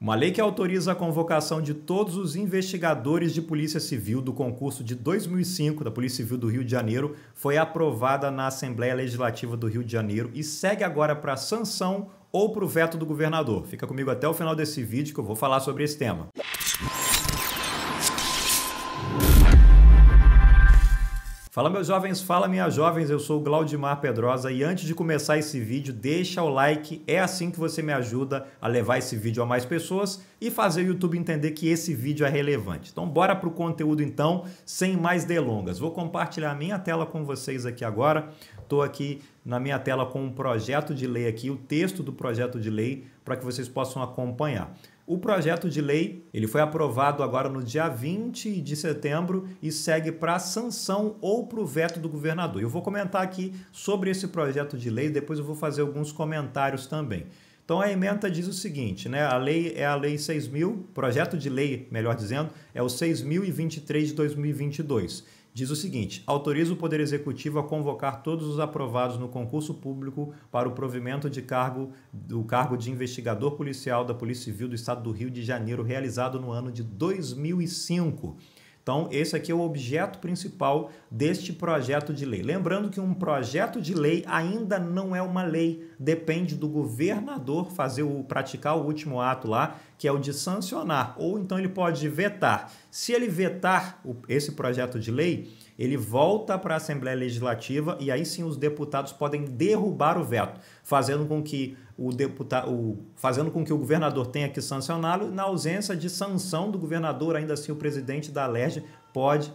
Uma lei que autoriza a convocação de todos os investigadores de Polícia Civil do concurso de 2005 da Polícia Civil do Rio de Janeiro foi aprovada na Assembleia Legislativa do Rio de Janeiro e segue agora para sanção ou para o veto do governador. Fica comigo até o final desse vídeo que eu vou falar sobre esse tema. Fala meus jovens, fala minhas jovens, eu sou o Glaudimar Pedrosa e antes de começar esse vídeo, deixa o like, é assim que você me ajuda a levar esse vídeo a mais pessoas e fazer o YouTube entender que esse vídeo é relevante. Então bora pro conteúdo então, sem mais delongas. Vou compartilhar a minha tela com vocês aqui agora. Estou aqui na minha tela com um projeto de lei aqui, o texto do projeto de lei, para que vocês possam acompanhar. O projeto de lei ele foi aprovado agora no dia 20 de setembro e segue para sanção ou para o veto do governador. Eu vou comentar aqui sobre esse projeto de lei, depois eu vou fazer alguns comentários também. Então a emenda diz o seguinte, né? A lei é a lei 6000, projeto de lei, melhor dizendo, é o 6023 de 2022 diz o seguinte: autoriza o Poder Executivo a convocar todos os aprovados no concurso público para o provimento de cargo do cargo de investigador policial da Polícia Civil do Estado do Rio de Janeiro, realizado no ano de 2005 então, esse aqui é o objeto principal deste projeto de lei. Lembrando que um projeto de lei ainda não é uma lei, depende do governador fazer o praticar o último ato lá, que é o de sancionar, ou então ele pode vetar. Se ele vetar esse projeto de lei, ele volta para a Assembleia Legislativa e aí sim os deputados podem derrubar o veto, fazendo com que o deputado, o, fazendo com que o governador tenha que sancioná-lo. Na ausência de sanção do governador, ainda assim o presidente da LERJ pode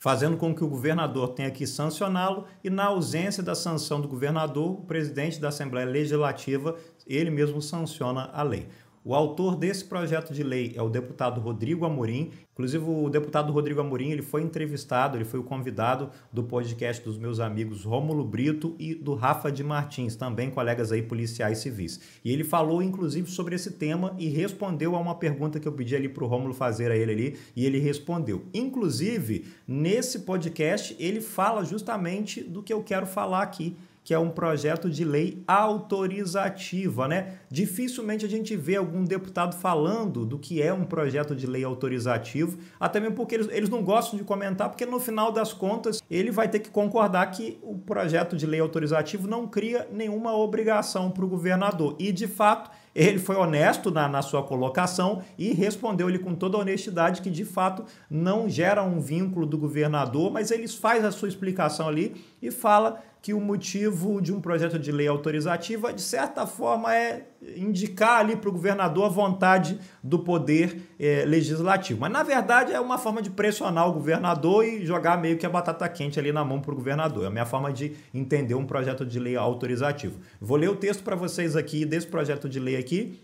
fazendo com que o governador tenha que sancioná-lo e na ausência da sanção do governador, o presidente da Assembleia Legislativa, ele mesmo sanciona a lei. O autor desse projeto de lei é o deputado Rodrigo Amorim. Inclusive, o deputado Rodrigo Amorim ele foi entrevistado, ele foi o convidado do podcast dos meus amigos Rômulo Brito e do Rafa de Martins, também colegas aí policiais civis. E ele falou, inclusive, sobre esse tema e respondeu a uma pergunta que eu pedi ali para o Rômulo fazer a ele ali, e ele respondeu. Inclusive, nesse podcast, ele fala justamente do que eu quero falar aqui que é um projeto de lei autorizativa, né? Dificilmente a gente vê algum deputado falando do que é um projeto de lei autorizativo, até mesmo porque eles, eles não gostam de comentar, porque no final das contas ele vai ter que concordar que o projeto de lei autorizativo não cria nenhuma obrigação para o governador. E de fato ele foi honesto na, na sua colocação e respondeu ele com toda honestidade que de fato não gera um vínculo do governador, mas ele faz a sua explicação ali e fala que o motivo de um projeto de lei autorizativa, de certa forma, é indicar ali para o governador a vontade do poder é, legislativo. Mas, na verdade, é uma forma de pressionar o governador e jogar meio que a batata quente ali na mão para o governador. É a minha forma de entender um projeto de lei autorizativo. Vou ler o texto para vocês aqui desse projeto de lei aqui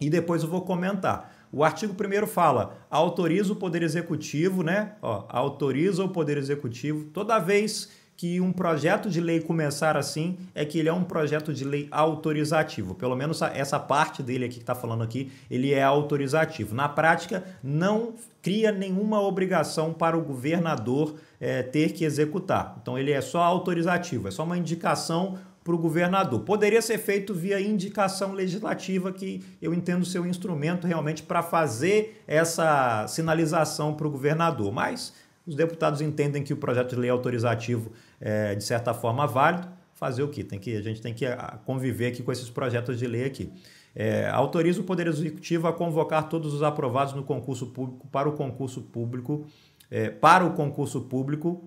e depois eu vou comentar. O artigo 1 fala: autoriza o Poder Executivo, né? Ó, autoriza o Poder Executivo toda vez que um projeto de lei começar assim é que ele é um projeto de lei autorizativo. Pelo menos essa parte dele aqui que está falando aqui, ele é autorizativo. Na prática, não cria nenhuma obrigação para o governador é, ter que executar. Então, ele é só autorizativo, é só uma indicação para o governador. Poderia ser feito via indicação legislativa, que eu entendo ser um instrumento realmente para fazer essa sinalização para o governador, mas os deputados entendem que o projeto de lei autorizativo é, de certa forma, válido. Fazer o quê? Tem que, a gente tem que ah, conviver aqui com esses projetos de lei aqui. É, autoriza o Poder Executivo a convocar todos os aprovados no concurso público para o concurso público, é, para o concurso público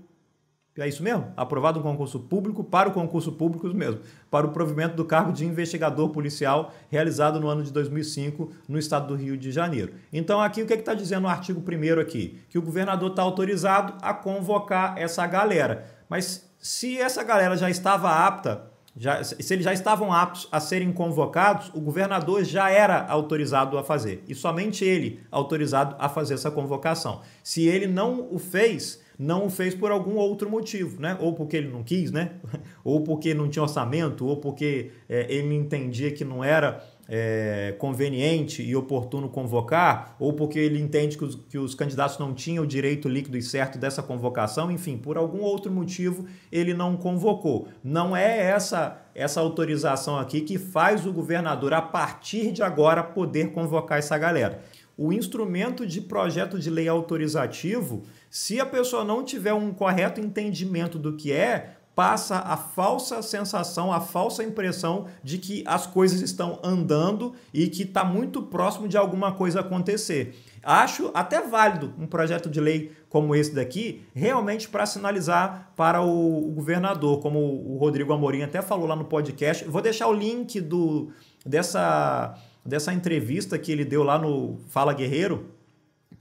é isso mesmo? Aprovado um concurso público para o concurso público mesmo, para o provimento do cargo de investigador policial realizado no ano de 2005 no estado do Rio de Janeiro. Então, aqui o que é está dizendo o artigo 1 aqui? Que o governador está autorizado a convocar essa galera. Mas se essa galera já estava apta, já, se eles já estavam aptos a serem convocados, o governador já era autorizado a fazer. E somente ele autorizado a fazer essa convocação. Se ele não o fez não o fez por algum outro motivo, né? Ou porque ele não quis, né? Ou porque não tinha orçamento, ou porque é, ele entendia que não era é, conveniente e oportuno convocar, ou porque ele entende que os, que os candidatos não tinham o direito líquido e certo dessa convocação, enfim, por algum outro motivo ele não convocou. Não é essa essa autorização aqui que faz o governador, a partir de agora, poder convocar essa galera o instrumento de projeto de lei autorizativo, se a pessoa não tiver um correto entendimento do que é, passa a falsa sensação, a falsa impressão de que as coisas estão andando e que está muito próximo de alguma coisa acontecer. Acho até válido um projeto de lei como esse daqui, realmente para sinalizar para o, governador, como o Rodrigo Amorim até falou lá no podcast. Vou deixar o link do dessa dessa entrevista que ele deu lá no Fala Guerreiro,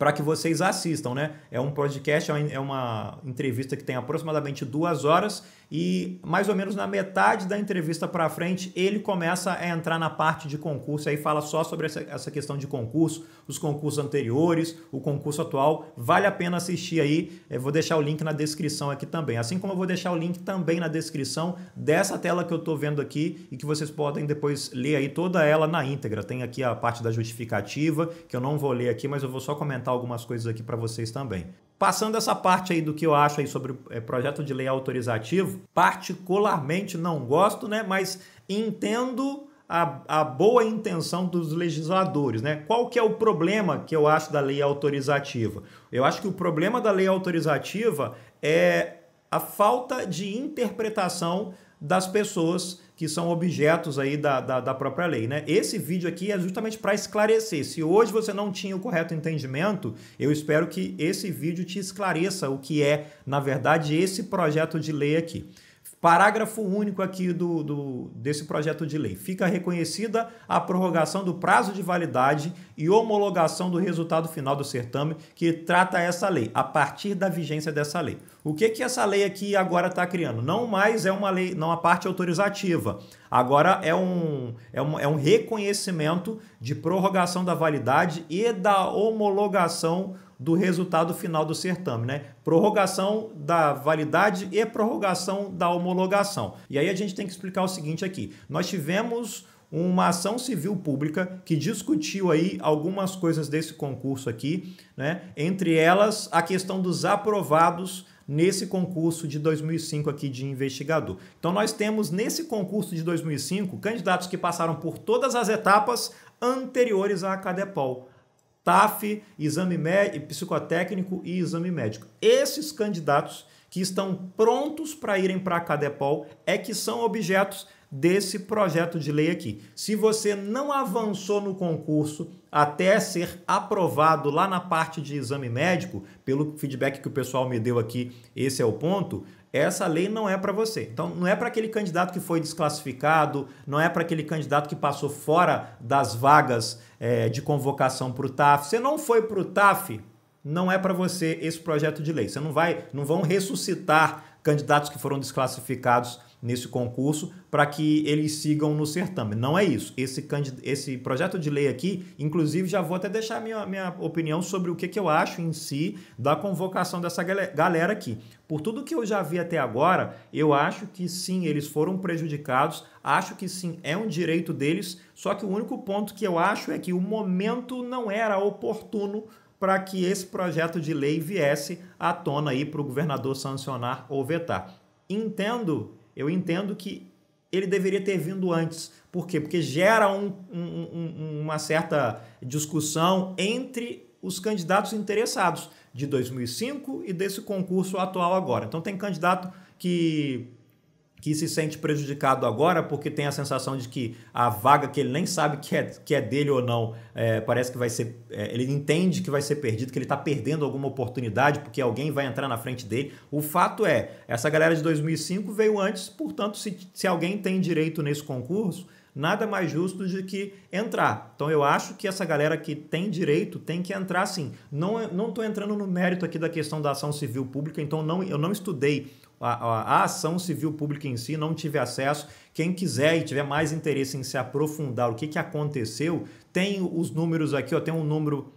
para que vocês assistam, né? É um podcast, é, é uma entrevista que tem aproximadamente duas horas e mais ou menos na metade da entrevista para frente ele começa a entrar na parte de concurso aí fala só sobre essa, essa questão de concurso, os concursos anteriores, o concurso atual. Vale a pena assistir aí. Eu eh, vou deixar o link na descrição aqui também. Assim como eu vou deixar o link também na descrição dessa tela que eu estou vendo aqui e que vocês podem depois ler aí toda ela na íntegra. Tem aqui a parte da justificativa que eu não vou ler aqui, mas eu vou só comentar comentar algumas coisas aqui para vocês também. Passando essa parte aí do que eu acho aí sobre é, projeto de lei autorizativo, particularmente não gosto, né? Mas entendo a, a, boa intenção dos legisladores, né? Qual que é o problema que eu acho da lei autorizativa? Eu acho que o problema da lei autorizativa é a falta de interpretação das pessoas que são objetos aí da, da, da, própria lei. Né? Esse vídeo aqui é justamente para esclarecer. Se hoje você não tinha o correto entendimento, eu espero que esse vídeo te esclareça o que é, na verdade, esse projeto de lei aqui. Parágrafo único aqui do, do, desse projeto de lei. Fica reconhecida a prorrogação do prazo de validade e homologação do resultado final do certame que trata essa lei, a partir da vigência dessa lei. O que, que essa lei aqui agora está criando? Não mais é uma lei, não a parte autorizativa. Agora é um, é, um, é um reconhecimento de prorrogação da validade e da homologação do resultado final do certame, né? Prorrogação da validade e prorrogação da homologação. E aí a gente tem que explicar o seguinte aqui. Nós tivemos uma ação civil pública que discutiu aí algumas coisas desse concurso aqui, né? Entre elas a questão dos aprovados nesse concurso de 2005 aqui de investigador. Então nós temos nesse concurso de 2005 candidatos que passaram por todas as etapas anteriores à Cadepol. TAF, exame médico, psicotécnico e exame médico. Esses candidatos que estão prontos para irem para a Cadepol é que são objetos desse projeto de lei aqui. Se você não avançou no concurso até ser aprovado lá na parte de exame médico, pelo feedback que o pessoal me deu aqui, esse é o ponto, essa lei não é para você. Então, não é para aquele candidato que foi desclassificado, não é para aquele candidato que passou fora das vagas é, de convocação para o TAF. Você não foi para o TAF, não é para você esse projeto de lei. Você não vai, não vão ressuscitar candidatos que foram desclassificados nesse concurso para que eles sigam no certame. Não é isso. Esse, esse projeto de lei aqui, inclusive, já vou até deixar minha, minha opinião sobre o que, que eu acho em si da convocação dessa galera aqui. Por tudo que eu já vi até agora, eu acho que sim, eles foram prejudicados, acho que sim, é um direito deles, só que o único ponto que eu acho é que o momento não era oportuno para que esse projeto de lei viesse à tona aí para o governador sancionar ou vetar. Entendo eu entendo que ele deveria ter vindo antes. Por quê? Porque gera um, um, uma certa discussão entre os candidatos interessados de 2005 e desse concurso atual agora. Então, tem candidato que que se sente prejudicado agora porque tem a sensação de que a vaga que ele nem sabe que é, que é dele ou não, é, parece que vai ser. É, ele entende que vai ser perdido, que ele está perdendo alguma oportunidade porque alguém vai entrar na frente dele. O fato é, essa galera de 2005 veio antes, portanto, se, se alguém tem direito nesse concurso, nada mais justo do que entrar. Então eu acho que essa galera que tem direito tem que entrar sim. Não é, não estou entrando no mérito aqui da questão da ação civil pública, então não, eu não estudei a, a, ação civil pública em si não tive acesso. Quem quiser e tiver mais interesse em se aprofundar o que, que aconteceu, tem os números aqui, ó, tem um número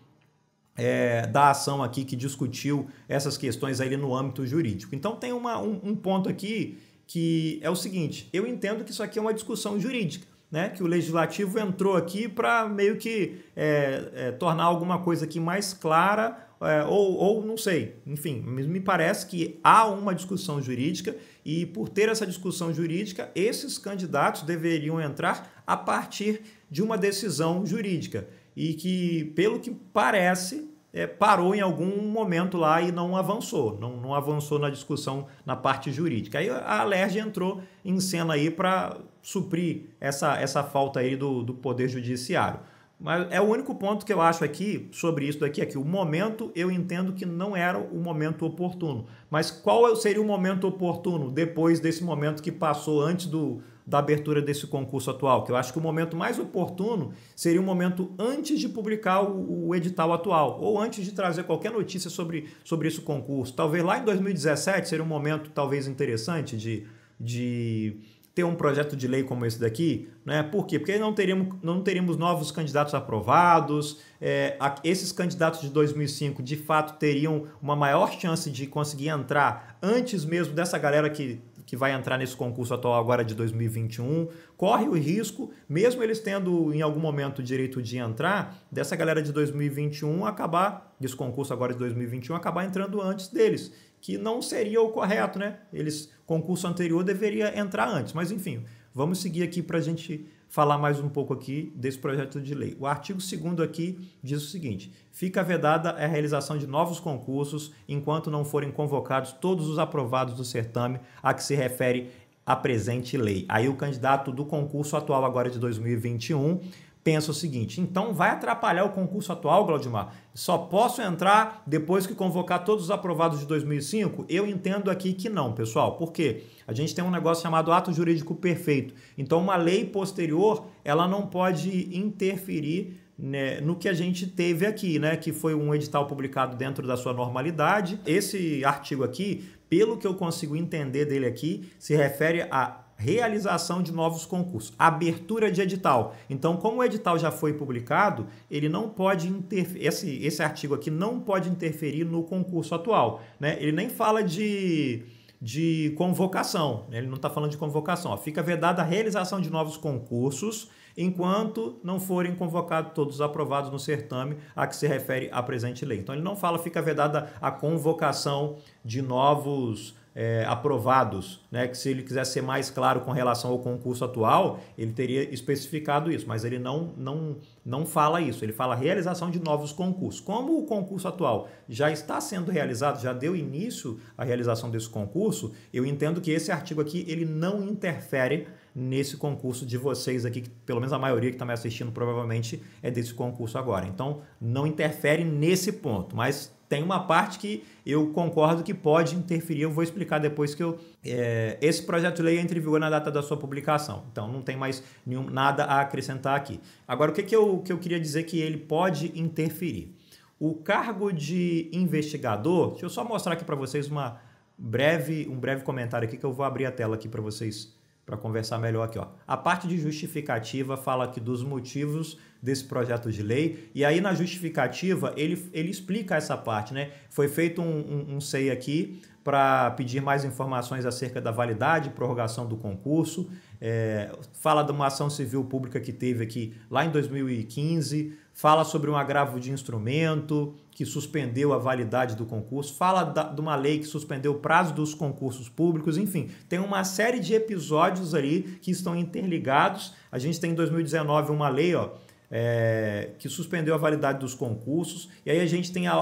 é, da ação aqui que discutiu essas questões aí no âmbito jurídico. Então tem uma, um, um ponto aqui que é o seguinte: eu entendo que isso aqui é uma discussão jurídica né, que o legislativo entrou aqui para meio que é, é, tornar alguma coisa aqui mais clara, é, ou, ou não sei. Enfim, me parece que há uma discussão jurídica e, por ter essa discussão jurídica, esses candidatos deveriam entrar a partir de uma decisão jurídica. E que, pelo que parece, é, parou em algum momento lá e não avançou, não, não avançou na discussão na parte jurídica. Aí a Alerj entrou em cena aí para suprir essa, essa falta aí do, do Poder Judiciário. Mas é o único ponto que eu acho aqui sobre isso daqui, é que o momento eu entendo que não era o momento oportuno. Mas qual seria o momento oportuno depois desse momento que passou antes do, da abertura desse concurso atual, que eu acho que o momento mais oportuno seria o um momento antes de publicar o, o, edital atual, ou antes de trazer qualquer notícia sobre, sobre esse concurso. Talvez lá em 2017 seria um momento talvez interessante de, de ter um projeto de lei como esse daqui, né? Por quê? Porque não teríamos, não teríamos novos candidatos aprovados, é, a, esses candidatos de 2005 de fato teriam uma maior chance de conseguir entrar antes mesmo dessa galera que que vai entrar nesse concurso atual agora de 2021, corre o risco, mesmo eles tendo em algum momento o direito de entrar, dessa galera de 2021 acabar, desse concurso agora de 2021, acabar entrando antes deles, que não seria o correto, né? Eles, concurso anterior deveria entrar antes, mas enfim, vamos seguir aqui para a gente falar mais um pouco aqui desse projeto de lei. O artigo 2 aqui diz o seguinte: fica vedada a realização de novos concursos enquanto não forem convocados todos os aprovados do certame a que se refere a presente lei. Aí o candidato do concurso atual agora de 2021 pensa o seguinte: então vai atrapalhar o concurso atual, Glaudimar? Só posso entrar depois que convocar todos os aprovados de 2005? Eu entendo aqui que não, pessoal. Por quê? A gente tem um negócio chamado ato jurídico perfeito. Então, uma lei posterior, ela não pode interferir né, no que a gente teve aqui, né, que foi um edital publicado dentro da sua normalidade. Esse artigo aqui, pelo que eu consigo entender dele aqui, se refere a realização de novos concursos, abertura de edital. Então, como o edital já foi publicado, ele não pode interferir, esse, esse artigo aqui não pode interferir no concurso atual. Né? Ele nem fala de, de convocação, né? ele não está falando de convocação. Ó. Fica vedada a realização de novos concursos enquanto não forem convocados todos aprovados no certame a que se refere a presente lei. Então, ele não fala, fica vedada a convocação de novos é, aprovados, né? que se ele quisesse ser mais claro com relação ao concurso atual, ele teria especificado isso, mas ele não, não, não fala isso, ele fala realização de novos concursos. Como o concurso atual já está sendo realizado, já deu início à realização desse concurso, eu entendo que esse artigo aqui ele não interfere nesse concurso de vocês aqui, que pelo menos a maioria que está me assistindo provavelmente é desse concurso agora. Então, não interfere nesse ponto, mas tem uma parte que eu concordo que pode interferir, eu vou explicar depois que eu. É, esse projeto de lei entre em vigor na data da sua publicação, então não tem mais nenhum, nada a acrescentar aqui. Agora, o que, que, eu, que eu queria dizer que ele pode interferir? O cargo de investigador, deixa eu só mostrar aqui para vocês uma breve, um breve comentário aqui que eu vou abrir a tela aqui para vocês para conversar melhor aqui. Ó. A parte de justificativa fala aqui dos motivos desse projeto de lei, e aí na justificativa ele, ele explica essa parte. Né? Foi feito um, um, um SEI aqui para pedir mais informações acerca da validade e prorrogação do concurso, é, fala de uma ação civil pública que teve aqui lá em 2015, fala sobre um agravo de instrumento que suspendeu a validade do concurso, fala da, de uma lei que suspendeu o prazo dos concursos públicos, enfim, tem uma série de episódios ali que estão interligados. A gente tem em 2019 uma lei, ó, é, que suspendeu a validade dos concursos. E aí a gente tem a,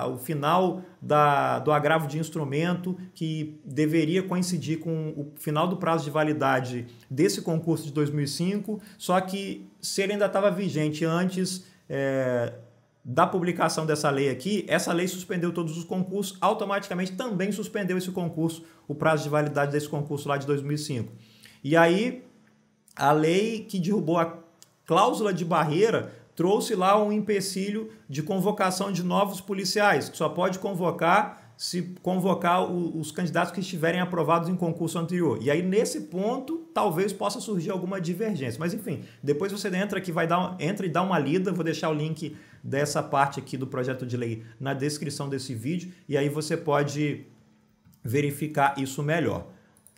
a, o final da, do agravo de instrumento, que deveria coincidir com o final do prazo de validade desse concurso de 2005, só que se ele ainda estava vigente antes. É, da publicação dessa lei aqui, essa lei suspendeu todos os concursos, automaticamente também suspendeu esse concurso, o prazo de validade desse concurso lá de 2005. E aí, a lei que derrubou a cláusula de barreira trouxe lá um empecilho de convocação de novos policiais, que só pode convocar se convocar o, os candidatos que estiverem aprovados em concurso anterior. E aí, nesse ponto, talvez possa surgir alguma divergência. Mas, enfim, depois você entra aqui, vai dar, entra e dá uma lida. Vou deixar o link dessa parte aqui do projeto de lei na descrição desse vídeo. E aí você pode verificar isso melhor.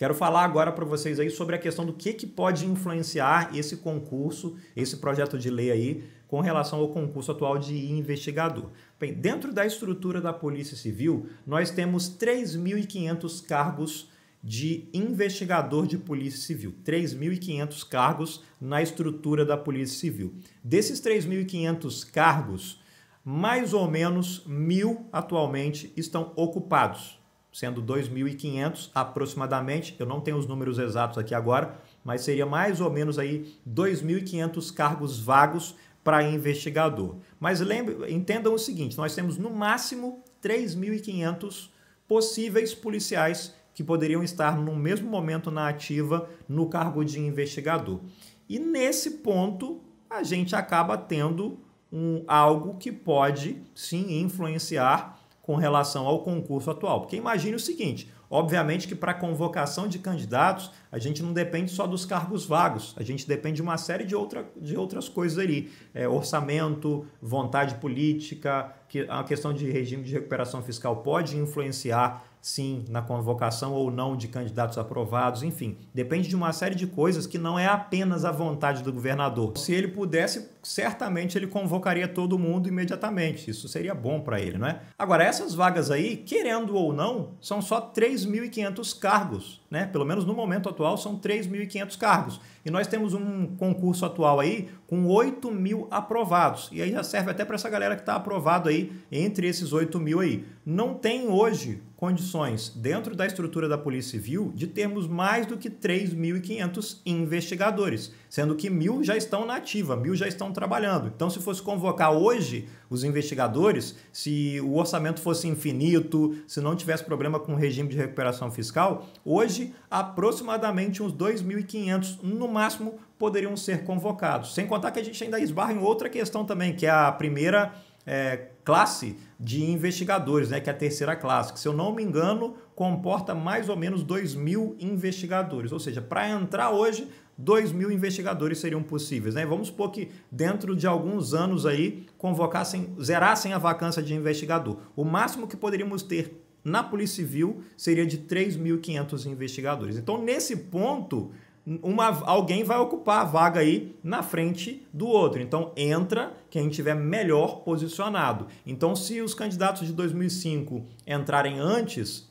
Quero falar agora para vocês aí sobre a questão do que, que pode influenciar esse concurso, esse projeto de lei aí, com relação ao concurso atual de investigador. Bem, dentro da estrutura da Polícia Civil, nós temos 3.500 cargos de investigador de Polícia Civil, 3.500 cargos na estrutura da Polícia Civil. Desses 3.500 cargos, mais ou menos mil atualmente estão ocupados sendo 2.500 aproximadamente. Eu não tenho os números exatos aqui agora, mas seria mais ou menos aí 2.500 cargos vagos para investigador. Mas lembre, entendam o seguinte, nós temos no máximo 3.500 possíveis policiais que poderiam estar no mesmo momento na ativa no cargo de investigador. E nesse ponto, a gente acaba tendo um algo que pode sim influenciar com relação ao concurso atual. Porque imagine o seguinte: obviamente que para convocação de candidatos, a gente não depende só dos cargos vagos, a gente depende de uma série de, outra, de outras coisas ali: é, orçamento, vontade política, que a questão de regime de recuperação fiscal pode influenciar sim na convocação ou não de candidatos aprovados, enfim, depende de uma série de coisas que não é apenas a vontade do governador. Se ele pudesse certamente ele convocaria todo mundo imediatamente. Isso seria bom para ele, não é? Agora, essas vagas aí, querendo ou não, são só 3.500 cargos, né? Pelo menos no momento atual são 3.500 cargos. E nós temos um concurso atual aí com 8 mil aprovados. E aí já serve até para essa galera que está aprovado aí, entre esses 8 mil aí. Não tem hoje condições, dentro da estrutura da Polícia Civil, de termos mais do que 3.500 investigadores sendo que mil já estão na ativa, mil já estão trabalhando. Então, se fosse convocar hoje os investigadores, se o orçamento fosse infinito, se não tivesse problema com o regime de recuperação fiscal, hoje aproximadamente uns 2.500 no máximo poderiam ser convocados. Sem contar que a gente ainda esbarra em outra questão também, que é a primeira é, classe de investigadores, né, que é a terceira classe, que se eu não me engano comporta mais ou menos 2 mil investigadores. Ou seja, para entrar hoje 2 mil investigadores seriam possíveis. Né? Vamos supor que dentro de alguns anos aí convocassem, zerassem a vacância de investigador. O máximo que poderíamos ter na Polícia Civil seria de 3.500 investigadores. Então, nesse ponto, uma, alguém vai ocupar a vaga aí na frente do outro. Então, entra quem estiver melhor posicionado. Então, se os candidatos de 2005 entrarem antes,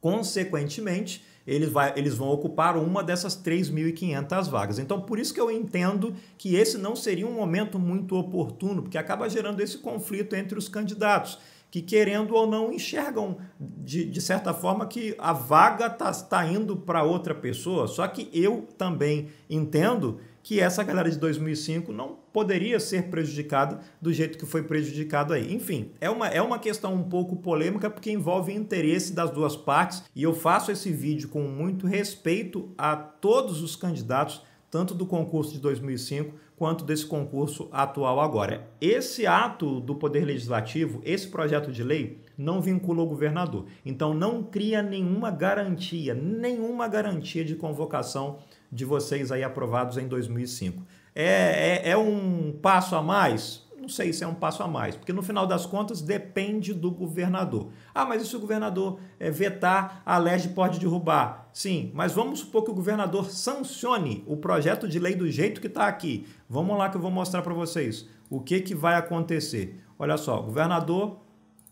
consequentemente, eles, vai, eles vão ocupar uma dessas 3.500 vagas. Então, por isso que eu entendo que esse não seria um momento muito oportuno, porque acaba gerando esse conflito entre os candidatos que, querendo ou não, enxergam de, de certa forma que a vaga está tá indo para outra pessoa. Só que eu também entendo que essa galera de 2005 não poderia ser prejudicada do jeito que foi prejudicado aí. Enfim, é uma, é uma questão um pouco polêmica porque envolve interesse das duas partes e eu faço esse vídeo com muito respeito a todos os candidatos, tanto do concurso de 2005 quanto desse concurso atual agora. Esse ato do Poder Legislativo, esse projeto de lei, não vincula o governador. Então não cria nenhuma garantia, nenhuma garantia de convocação de vocês aí aprovados em 2005. É, é, é um passo a mais? Não sei se é um passo a mais, porque no final das contas depende do governador. Ah, mas e se o governador é, vetar, a LERJ pode derrubar? Sim, mas vamos supor que o governador sancione o projeto de lei do jeito que está aqui. Vamos lá que eu vou mostrar para vocês o que, que vai acontecer. Olha só, governador,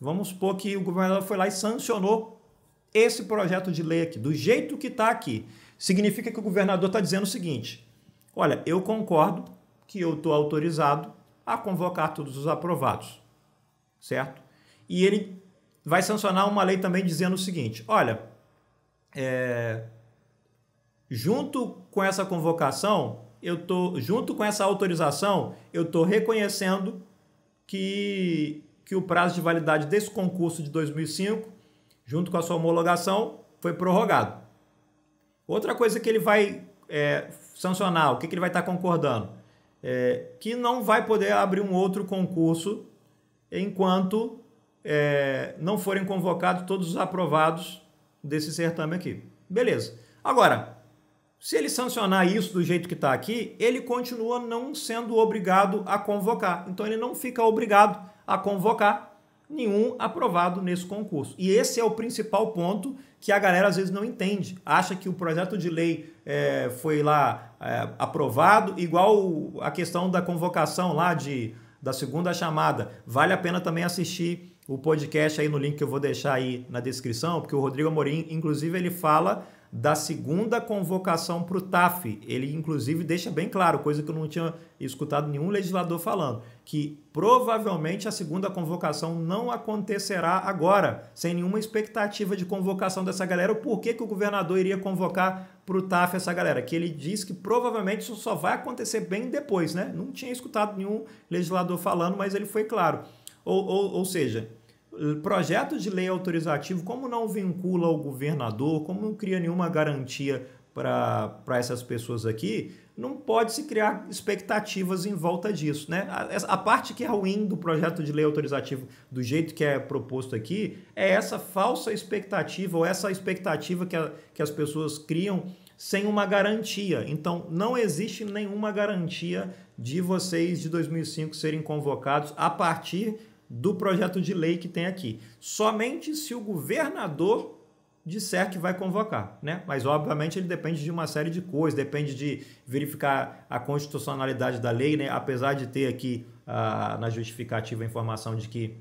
vamos supor que o governador foi lá e sancionou esse projeto de lei aqui, do jeito que está aqui significa que o governador está dizendo o seguinte: olha, eu concordo que eu estou autorizado a convocar todos os aprovados, certo? E ele vai sancionar uma lei também dizendo o seguinte: olha, é, junto com essa convocação, eu tô junto com essa autorização, eu estou reconhecendo que que o prazo de validade desse concurso de 2005, junto com a sua homologação, foi prorrogado. Outra coisa que ele vai é, sancionar, o que, que ele vai estar tá concordando? É, que não vai poder abrir um outro concurso enquanto é, não forem convocados todos os aprovados desse certame aqui. Beleza. Agora, se ele sancionar isso do jeito que está aqui, ele continua não sendo obrigado a convocar. Então ele não fica obrigado a convocar nenhum aprovado nesse concurso. E esse é o principal ponto que a galera às vezes não entende. Acha que o projeto de lei é, foi lá é, aprovado, igual a questão da convocação lá de, da segunda chamada. Vale a pena também assistir o podcast aí no link que eu vou deixar aí na descrição, porque o Rodrigo Amorim, inclusive, ele fala da segunda convocação para o TAF. Ele, inclusive, deixa bem claro, coisa que eu não tinha escutado nenhum legislador falando, que provavelmente a segunda convocação não acontecerá agora, sem nenhuma expectativa de convocação dessa galera. Por que, que o governador iria convocar para o TAF essa galera? Que ele diz que provavelmente isso só vai acontecer bem depois, né? Não tinha escutado nenhum legislador falando, mas ele foi claro. ou, ou, ou seja, eh, projeto de lei autorizativo, como não vincula o governador, como não cria nenhuma garantia para essas pessoas aqui, não pode se criar expectativas em volta disso. Né? A, a, parte que é ruim do projeto de lei autorizativo, do jeito que é proposto aqui, é essa falsa expectativa ou essa expectativa que, a, que as pessoas criam sem uma garantia. Então, não existe nenhuma garantia de vocês de 2005 serem convocados a partir do projeto de lei que tem aqui. Somente se o governador disser que vai convocar, né? Mas obviamente ele depende de uma série de coisas, depende de verificar a constitucionalidade da lei, né? Apesar de ter aqui ah, na justificativa a informação de que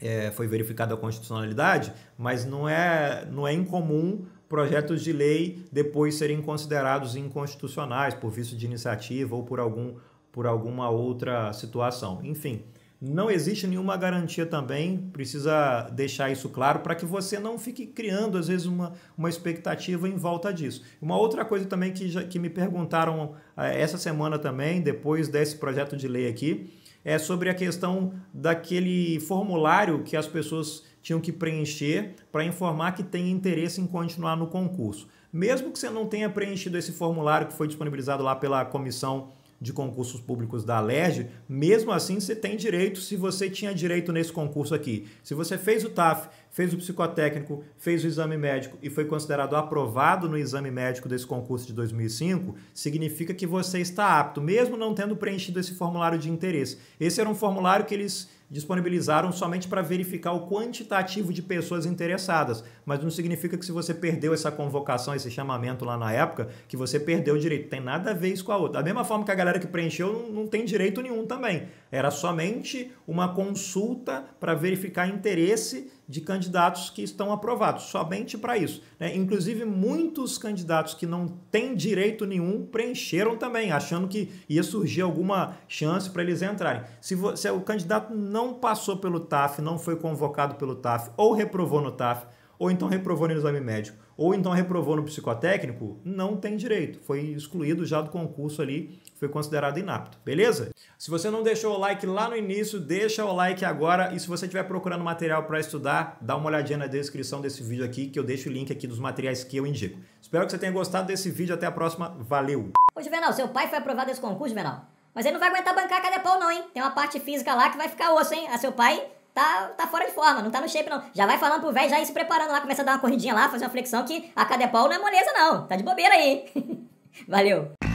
é, foi verificada a constitucionalidade, mas não é não é incomum projetos de lei depois serem considerados inconstitucionais por vício de iniciativa ou por algum por alguma outra situação. Enfim, não existe nenhuma garantia também, precisa deixar isso claro para que você não fique criando, às vezes, uma, uma expectativa em volta disso. Uma outra coisa também que, já, que me perguntaram eh, essa semana também, depois desse projeto de lei aqui, é sobre a questão daquele formulário que as pessoas tinham que preencher para informar que tem interesse em continuar no concurso. Mesmo que você não tenha preenchido esse formulário que foi disponibilizado lá pela comissão de concursos públicos da Alerj, mesmo assim você tem direito se você tinha direito nesse concurso aqui. Se você fez o TAF fez o psicotécnico, fez o exame médico e foi considerado aprovado no exame médico desse concurso de 2005, significa que você está apto, mesmo não tendo preenchido esse formulário de interesse. Esse era um formulário que eles disponibilizaram somente para verificar o quantitativo de pessoas interessadas, mas não significa que se você perdeu essa convocação, esse chamamento lá na época, que você perdeu o direito. Tem nada a ver isso com a outra. Da mesma forma que a galera que preencheu não, não tem direito nenhum também. Era somente uma consulta para verificar interesse de candidatos que estão aprovados, somente para isso. Né? Inclusive, muitos candidatos que não têm direito nenhum preencheram também, achando que ia surgir alguma chance para eles entrarem. Se, se o candidato não passou pelo TAF, não foi convocado pelo TAF, ou reprovou no TAF, ou então reprovou no exame médico, ou então reprovou no psicotécnico, não tem direito. Foi excluído já do concurso ali, foi considerado inapto, beleza? Se você não deixou o like lá no início, deixa o like agora. E se você estiver procurando material para estudar, dá uma olhadinha na descrição desse vídeo aqui, que eu deixo o link aqui dos materiais que eu indico. Espero que você tenha gostado desse vídeo. Até a próxima. Valeu! Ô, Juvenal, seu pai foi aprovado nesse concurso, Juvenal? Mas ele não vai aguentar bancar cadeia pau, não, hein? Tem uma parte física lá que vai ficar osso, hein? A seu pai tá, tá fora de forma, não tá no shape não. Já vai falando pro velho, já ir se preparando lá, começa a dar uma corridinha lá, fazer uma flexão que a Cadepol não é moleza não. Tá de bobeira aí. Valeu.